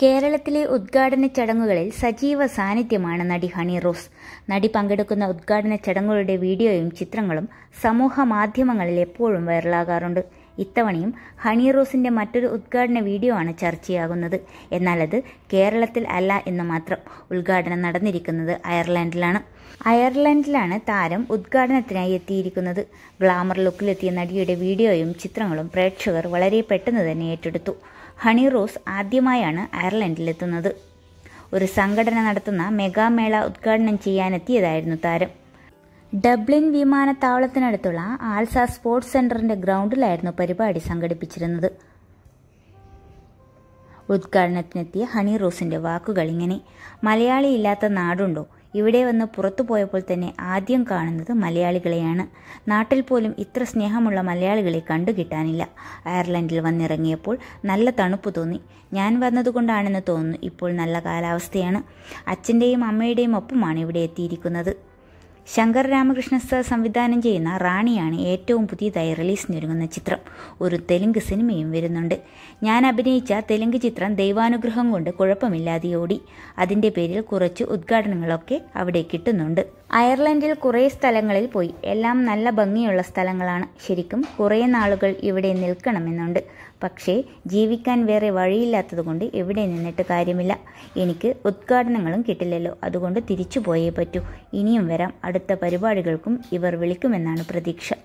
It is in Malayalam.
കേരളത്തിലെ ഉദ്ഘാടന ചടങ്ങുകളിൽ സജീവ സാന്നിധ്യമാണ് നടി ഹണി റോസ് നടി പങ്കെടുക്കുന്ന ഉദ്ഘാടന ചടങ്ങുകളുടെ വീഡിയോയും ചിത്രങ്ങളും സമൂഹ മാധ്യമങ്ങളിൽ എപ്പോഴും വൈറലാകാറുണ്ട് ഇത്തവണയും ഹണി റോസിന്റെ മറ്റൊരു ഉദ്ഘാടന വീഡിയോ ആണ് ചർച്ചയാകുന്നത് എന്നാൽ അത് കേരളത്തിൽ അല്ല എന്ന് മാത്രം ഉദ്ഘാടനം നടന്നിരിക്കുന്നത് അയർലൻഡിലാണ് അയർലൻഡിലാണ് താരം ഉദ്ഘാടനത്തിനായി എത്തിയിരിക്കുന്നത് ഗ്ലാമർ ലുക്കിലെത്തിയ നടിയുടെ വീഡിയോയും ചിത്രങ്ങളും പ്രേക്ഷകർ വളരെ പെട്ടെന്ന് തന്നെ ഏറ്റെടുത്തു ഹണി റോസ് ആദ്യമായാണ് അയർലൻഡിലെത്തുന്നത് ഒരു സംഘടന നടത്തുന്ന മെഗാമേള ഉദ്ഘാടനം ചെയ്യാനെത്തിയതായിരുന്നു താരം ഡബ്ലിൻ വിമാനത്താവളത്തിനടുത്തുള്ള ആൽസ സ്പോർട്സ് സെന്ററിന്റെ ഗ്രൗണ്ടിലായിരുന്നു പരിപാടി സംഘടിപ്പിച്ചിരുന്നത് ഉദ്ഘാടനത്തിനെത്തിയ ഹണി റോസിന്റെ വാക്കുകൾ ഇങ്ങനെ മലയാളി ഇല്ലാത്ത നാടുണ്ടോ ഇവിടെ വന്ന് പുറത്തു പോയപ്പോൾ തന്നെ ആദ്യം കാണുന്നത് മലയാളികളെയാണ് നാട്ടിൽ പോലും ഇത്ര സ്നേഹമുള്ള മലയാളികളെ കണ്ടു കിട്ടാനില്ല അയർലൻഡിൽ വന്നിറങ്ങിയപ്പോൾ നല്ല തണുപ്പ് തോന്നി ഞാൻ വന്നതുകൊണ്ടാണെന്ന് തോന്നുന്നു ഇപ്പോൾ നല്ല കാലാവസ്ഥയാണ് അച്ഛൻ്റെയും അമ്മയുടെയും ഒപ്പമാണ് ഇവിടെ എത്തിയിരിക്കുന്നത് ശങ്കർ രാമകൃഷ്ണ സർ സംവിധാനം ചെയ്യുന്ന റാണിയാണ് ഏറ്റവും പുതിയതായി റിലീസിനൊരുങ്ങുന്ന ചിത്രം ഒരു തെലുങ്ക് സിനിമയും വരുന്നുണ്ട് ഞാൻ അഭിനയിച്ച തെലുങ്ക് ചിത്രം ദൈവാനുഗ്രഹം കൊണ്ട് കുഴപ്പമില്ലാതെ ഓടി അതിൻ്റെ പേരിൽ കുറച്ച് ഉദ്ഘാടനങ്ങളൊക്കെ അവിടെ കിട്ടുന്നുണ്ട് അയർലൻഡിൽ കുറേ സ്ഥലങ്ങളിൽ പോയി എല്ലാം നല്ല ഭംഗിയുള്ള സ്ഥലങ്ങളാണ് ശരിക്കും കുറേ നാളുകൾ ഇവിടെ നിൽക്കണമെന്നുണ്ട് പക്ഷേ ജീവിക്കാൻ വേറെ വഴിയില്ലാത്തതുകൊണ്ട് ഇവിടെ നിന്നിട്ട് കാര്യമില്ല എനിക്ക് ഉദ്ഘാടനങ്ങളും കിട്ടില്ലല്ലോ അതുകൊണ്ട് തിരിച്ചു പോയേ പറ്റൂ ഇനിയും വരാം അടുത്ത പരിപാടികൾക്കും ഇവർ വിളിക്കുമെന്നാണ് പ്രതീക്ഷ